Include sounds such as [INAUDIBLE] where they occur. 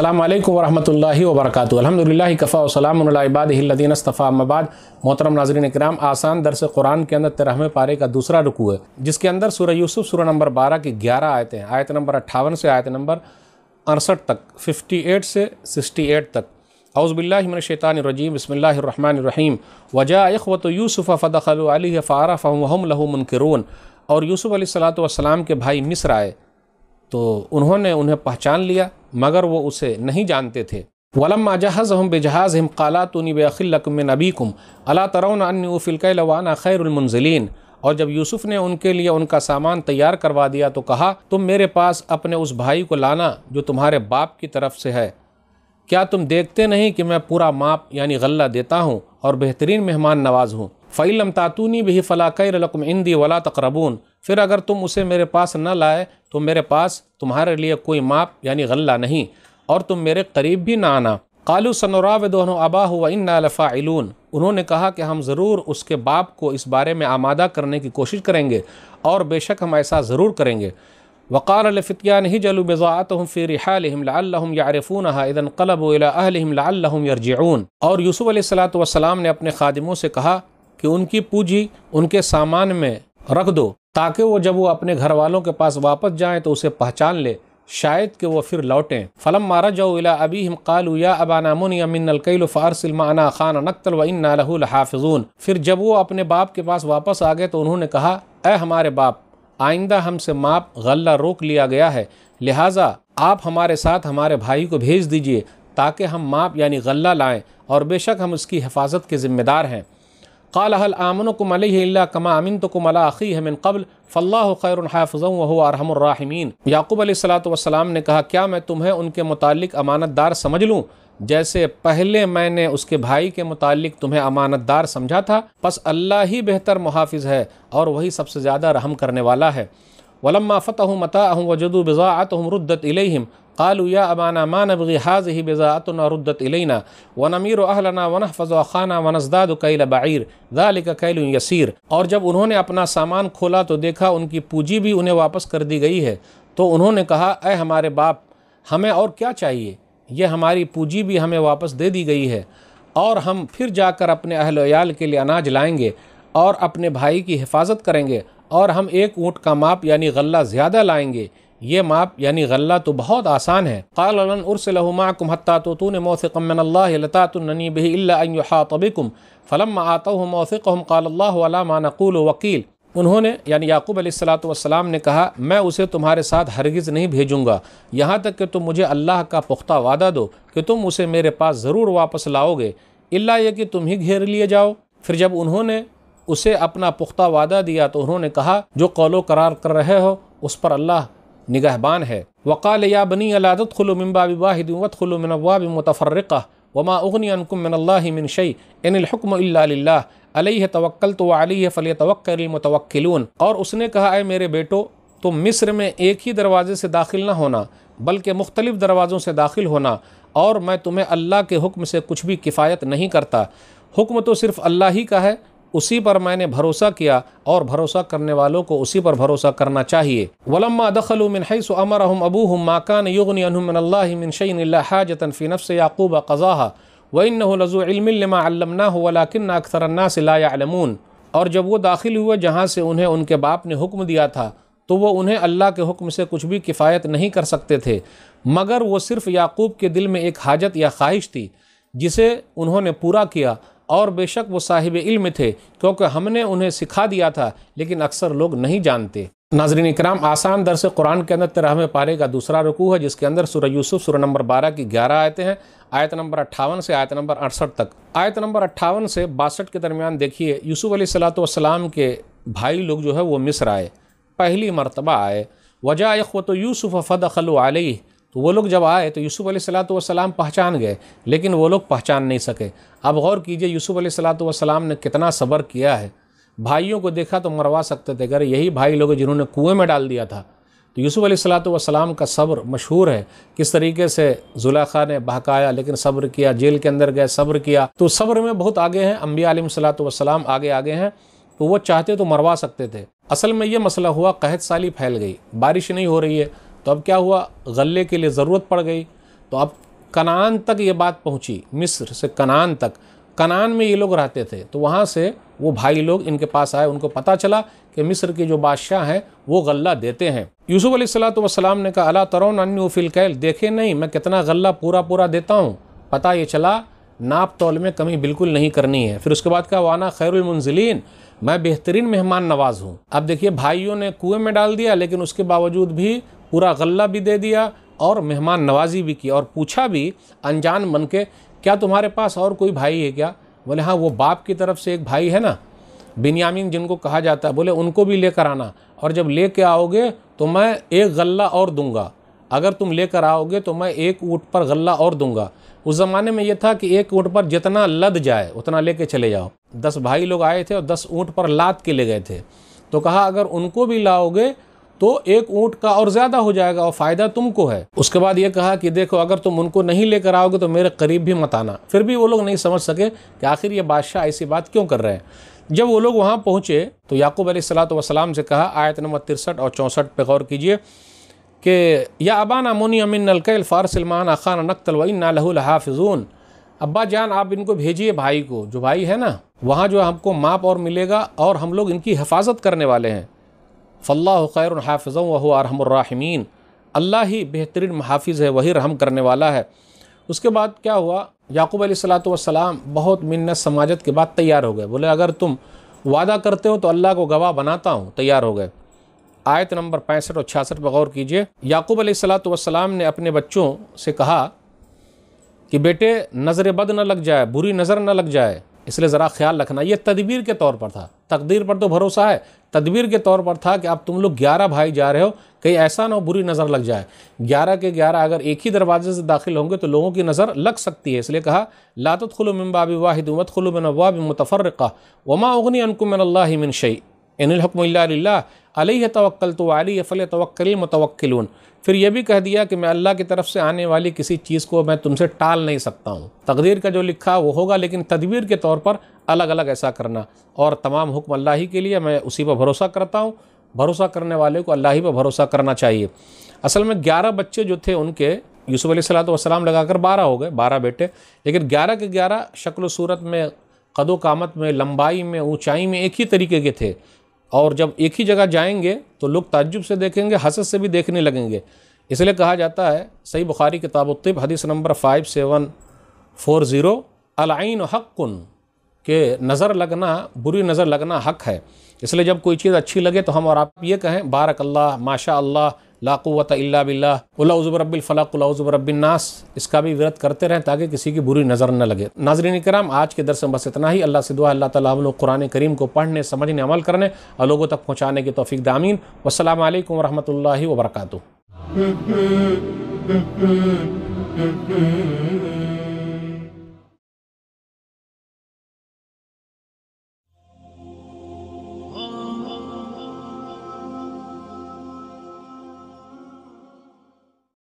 अल्लाम वरहमल वबरक अलहमदिल्ला कफ़ा वसलामबादीनस्तफ़ा मबाद मोहतरम नाजरन कराम आसान दरस कुरान के अंदर तेरहवें पारे का दूसरा रुकू है जिसके अंदर सूर्य यूसुफ सूर्य नंबर बारह की ग्यारह आयतें हैं आयत नंबर अट्ठावन से आयत नंबर अड़सठ तक फिफ्टी एट से सिक्सटी एट तक अउज़बिल्लाशैतानरजीम रहीम वजा अखवत यूसुफ़ फ़दखल फ़ारा फ़हम लहू मुनकरून और यूसुफ़ सलात वसलाम के भाई मिस्र आए तो उन्होंने उन्हें पहचान लिया मगर वो उसे नहीं जानते थे वलम जहाज़ हम बेजहाज़ हम काला तो निबखिलकुम नबी कुम अला तरौन अन्फ़िलवाना खैरमनजलिन और जब यूसुफ़ ने उनके लिए उनका सामान तैयार करवा दिया तो कहा तुम मेरे पास अपने उस भाई को लाना जो तुम्हारे बाप की तरफ से है क्या तुम देखते नहीं कि मैं पूरा माप यानी गल्ला देता हूँ और बेहतरीन मेहमान नवाज हूँ फ़ैलम तातूनी भी फ़लाक़रकम इंदी वला तकरबून फिर अगर तुम उसे मेरे पास न लाए तो मेरे पास तुम्हारे लिए कोई माप यानी गल्ला नहीं और तुम मेरे करीब भी ना आना कालू सनराव दोनों अबा हुआ इन इलून उन्होंने कहा कि हम ज़रूर उसके बाप को इस बारे में आमादा करने की कोशिश करेंगे और बेशक हम ऐसा ज़रूर करेंगे वक़ार नहीं जलू बेज़ात हम फ़िर यारफ़ून इदन कलब यरजून और यूसुफ़ सलात वसलाम ने अपने ख़ादमों से कहा कि उनकी पूँजी उनके सामान में रख दो ताकि वो जब वो अपने घर वालों के पास वापस जाए तो उसे पहचान ले शायद कि वो फिर लौटें फ़लम मारा जो इला अबी हम कालू या अबाना यमिन अलकैल फ़ारसिलमाना खान नक्तल व फिर जब वो अपने बाप के पास वापस आ गए तो उन्होंने कहा अः हमारे बाप आइंदा हमसे माप गल्ला रोक लिया गया है लिहाजा आप हमारे साथ हमारे भाई को भेज दीजिए ताकि हम माप यानी गल्ला लाएं और बेशक हम उसकी हिफाजत के ज़िम्मेदार हैं काल हल आमन को मल कमा आमिन तो कुम अखी हमिन कबल फ़ल्ला खैर हाफ़ अरहमरमीन याकूब सलाम ने कहा क्या मैं तुम्हें उनके मुतालिक अमानतदार समझ लूँ जैसे पहले मैंने उसके भाई के मुतालिक तुम्हें अमानतदार समझा था बस अल्लाह ही बेहतर मुहाफ़ है और वही सबसे ज़्यादा रहम करने वाला है वलम्मा फ़तह मता अहम वजदू बज़ात हम रुद्दत इलहम कालू या अबाना मा नबी हाज ही बज़ातन रुद्दत इलना व नमीर अहलना वनह फ़ज़ा ख़ाना वनजदाद कैल बार दालिक कैल यसीर और जब उन्होंने अपना सामान खोला तो देखा उनकी पूंजी भी उन्हें वापस कर दी गई है तो उन्होंने कहा अः हमारे बाप हमें और क्या चाहिए यह हमारी पूंजी भी हमें वापस दे दी गई है और हम फिर जाकर अपने अहल के लिए अनाज लाएंगे और अपने भाई की हिफाजत करेंगे और हम एक ऊँट का माप यानी गल्ला ज़्यादा लाएंगे ये माप यानी गल्ला तो बहुत आसान है कालन उर्सलहुमाकुम हत्ता तो तून मौसकमनल्लातातुन्नी फ़लम आता हूँ वकील उन्होंने यानी याकूब अलैहिस्सलाम ने कहा मैं उसे तुम्हारे साथ हरगिज़ नहीं भेजूंगा यहाँ तक कि तुम मुझे अल्लाह का पुख्ता वादा दो कि तुम उसे मेरे पास ज़रूर वापस लाओगे अल्ला ये कि तुम ही घेर लिए जाओ फिर जब उन्होंने उसे अपना पुख्ता वादा दिया तो उन्होंने कहा जो कौलो करार कर रहे हो उस पर अल्लाह निगहबान है वक़ाल या बनी अलादत खलुमिनबाबिवाहिदवत खलुमिनवाब मतफ़र्रक़ा वमा उगनी अनकुमिन शई इनकम अलह तवक्ल तो अली फ़ल तवक्लमतवक्लून और उसने कहा अरे मेरे बेटो तुम तो मिस्र में एक ही दरवाज़े से दाखिल ना होना बल्कि मुख्तलिफ़ दरवाज़ों से दाखिल होना और मैं तुम्हें अल्लाह के हुक्म से कुछ भी किफ़ायत नहीं करता हुक्म तो सिर्फ़ अल्लाह ही का है उसी पर मैंने भरोसा किया और भरोसा करने वालों को उसी पर भरोसा करना चाहिए वलम्मा दखलू मिन हैस अमर हम अबू हम माकान युगन से हाजतन फ़ी याकूब कज़ा वन लजू इल्मा वलाकिन और जब वो दाखिल हुए जहाँ से उन्हें उनके बाप ने हुक्म दिया था तो वो उन्हें अल्लाह के हुक्म से कुछ भी किफ़ायत नहीं कर सकते थे मगर वो सिर्फ़ याकूब के दिल में एक हाजत या ख्वाहिश थी जिसे उन्होंने पूरा किया और बेशक वो साहिब इल्म थे क्योंकि हमने उन्हें सिखा दिया था लेकिन अक्सर लोग नहीं जानते नाजरीन इक्राम आसान दर से कुरान के अंदर तेरहवें पारे का दूसरा रुकू है जिसके अंदर सुर यूसुफ सुर नंबर बारह की ग्यारह आयतें हैं आयत नंबर अट्ठावन से आयत नंबर अड़सठ तक आयत नंबर अट्ठावन से बासठ के दरमियान देखिए यूसुफ सलाम के भाई लोग जो है वो मिस्र आए पहली मरतबा आए वजह अखवत यूसुफ़ फ़द खलु आलही तो वो लोग जब आए तो यूसुफ़ सलात वसलाम पहचान गए लेकिन वो लोग पहचान नहीं सके अब गौर कीजिए यूसुफ़ सलात वसलाम ने कितना सब्र किया है भाइयों को देखा तो मरवा सकते थे अगर यही भाई लोग जिन्होंने कुएँ में डाल दिया था तो यूसुफ़ सलात वसलाम का सब्र मशहूर है किस तरीके से जुलाखा ने बहकाया लेकिन सब्र किया जेल के अंदर गए सब्र किया तो सब्र में बहुत आगे हैं अम्बिया आलम सलात वसलाम आगे आगे हैं तो वो चाहते तो मरवा सकते थे असल में ये मसला हुआ कहत साली फैल गई बारिश नहीं हो रही है तो अब क्या हुआ गले के लिए ज़रूरत पड़ गई तो अब कनान तक ये बात पहुंची मिस्र से कनान तक कनान में ये लोग रहते थे तो वहाँ से वो भाई लोग इनके पास आए उनको पता चला कि मिस्र के जो बादशाह हैं वो गल्ला देते हैं यूसुफ अलैहिस्सलाम ने कहा अला तरौन अन्य उफिल कैल देखे नहीं मैं कितना गल्ला पूरा पूरा देता हूँ पता ये चला नाप तोल में कमी बिल्कुल नहीं करनी है फिर उसके बाद कहा वाना खैरमंजिलीन मैं बेहतरीन मेहमान नवाज हूँ अब देखिए भाइयों ने कुएं में डाल दिया लेकिन उसके बावजूद भी पूरा गल्ला भी दे दिया और मेहमान नवाजी भी की और पूछा भी अनजान मन के क्या तुम्हारे पास और कोई भाई है क्या बोले हाँ वो बाप की तरफ से एक भाई है ना बिनयामिन जिनको कहा जाता है बोले उनको भी लेकर आना और जब ले कर आओगे तो मैं एक गल्ला और दूंगा अगर तुम लेकर आओगे तो मैं एक ऊँट पर गल्ला और दूंगा उस ज़माने में यह था कि एक ऊँट पर जितना लद जाए उतना लेके चले जाओ दस भाई लोग आए थे और दस ऊँट पर लाद के ले गए थे तो कहा अगर उनको भी लाओगे तो एक ऊँट का और ज़्यादा हो जाएगा और फ़ायदा तुमको है उसके बाद ये कहा कि देखो अगर तुम उनको नहीं लेकर आओगे तो मेरे करीब भी मत आना फिर भी वो लोग नहीं समझ सके कि आखिर ये बादशाह ऐसी बात क्यों कर रहे हैं जब वो लोग वहाँ पहुँचे तो याकूब वसलाम से कहा आयत नंबर तिरसठ और चौंसठ पर गौर कीजिए कि या अबान अमोनी अमिन नलकैल फ़ारसलमान खान नकतल वही हाफिजून अब्बा जान आप इनको भेजिए भाई को जो भाई है ना वहाँ जो हमको माप और मिलेगा और हम लोग इनकी हिफाजत करने वाले हैं फ़ल्ला खैर हाफ़ व अरहमरमीन अल्लाह ही बेहतरीन महाफिज है वही रहम करने वाला है उसके बाद क्या हुआ याकूब सलाम बहुत मिन्नत समाजत के बाद तैयार हो गए बोले अगर तुम वादा करते हो तो अल्लाह को गवाह बनाता हूँ तैयार हो गए आयत नंबर पैंसठ और छियासठ पर गौर कीजिए याकूब सलाम ने अपने बच्चों से कहा कि बेटे नज़र बद न लग जाए बुरी नज़र न लग जाए इसलिए ज़रा ख्याल रखना ये तदबीर के तौर पर था तकदीर पर तो भरोसा है तदबीर के तौर पर था कि आप तुम लोग ग्यारह भाई जा रहे हो कहीं ऐसा ना हो बुरी नज़र लग जाए ग्यारह के ग्यारह अगर एक ही दरवाजे से दाखिल होंगे तो लोगों की नज़र लग सकती है इसलिए कहा लातुत खुलुम्बाबी वाहिद उमत खुलुमिन अवाब मुतफ़रक़ा वमा उगनी अनकुमिन शई हकमिल्ला अलह तवक्ल तो आली फ़ल तवक्ल मतवक्ल फिर यह भी कह दिया कि मैं अल्लाह की तरफ से आने वाली किसी चीज़ को मैं तुमसे टाल नहीं सकता हूँ तकदीर का जो लिखा वो होगा लेकिन तदबीर के तौर पर अलग अलग ऐसा करना और तमाम हुक्म अल्लाह ही के लिए मैं उसी पर भरोसा करता हूँ भरोसा करने वाले को अल्लाह ही पर भरोसा करना चाहिए असल में ग्यारह बच्चे जो थे उनके यूसुफ़ सलाम लगाकर बारह हो गए बारह बेटे लेकिन ग्यारह के ग्यारह शक्ल सूरत में कदोकामत में लंबाई में ऊंचाई में एक ही तरीके के थे और जब एक ही जगह जाएंगे तो लोग ताज्जुब से देखेंगे हसत से भी देखने लगेंगे इसलिए कहा जाता है सही बुखारी किताब तिब हदीस number five seven four zero अलाइन हक़ुन के नज़र लगना बुरी नज़र लगना हक है इसलिए जब कोई चीज़ अच्छी लगे तो हम और आप ये कहें बारक अल्लाह माशा अल्लाह लाक़ुवत अल्ला बिल्ला फलाक बिल्लाज़ुबरबिलफ़लाज़ुबरबिलनास इसका भी व्रत करते रहें ताकि किसी की बुरी नज़र न लगे नाजरीन कराम आज के दरस बस इतना ही अल्लाह से दुआ अल्लाह ताला हम लोग कुरान करीम को पढ़ने समझने अमल करने और लोगों तक पहुँचाने की तोफ़ी दामीन वालकम वरहमल वर्का [LAUGHS]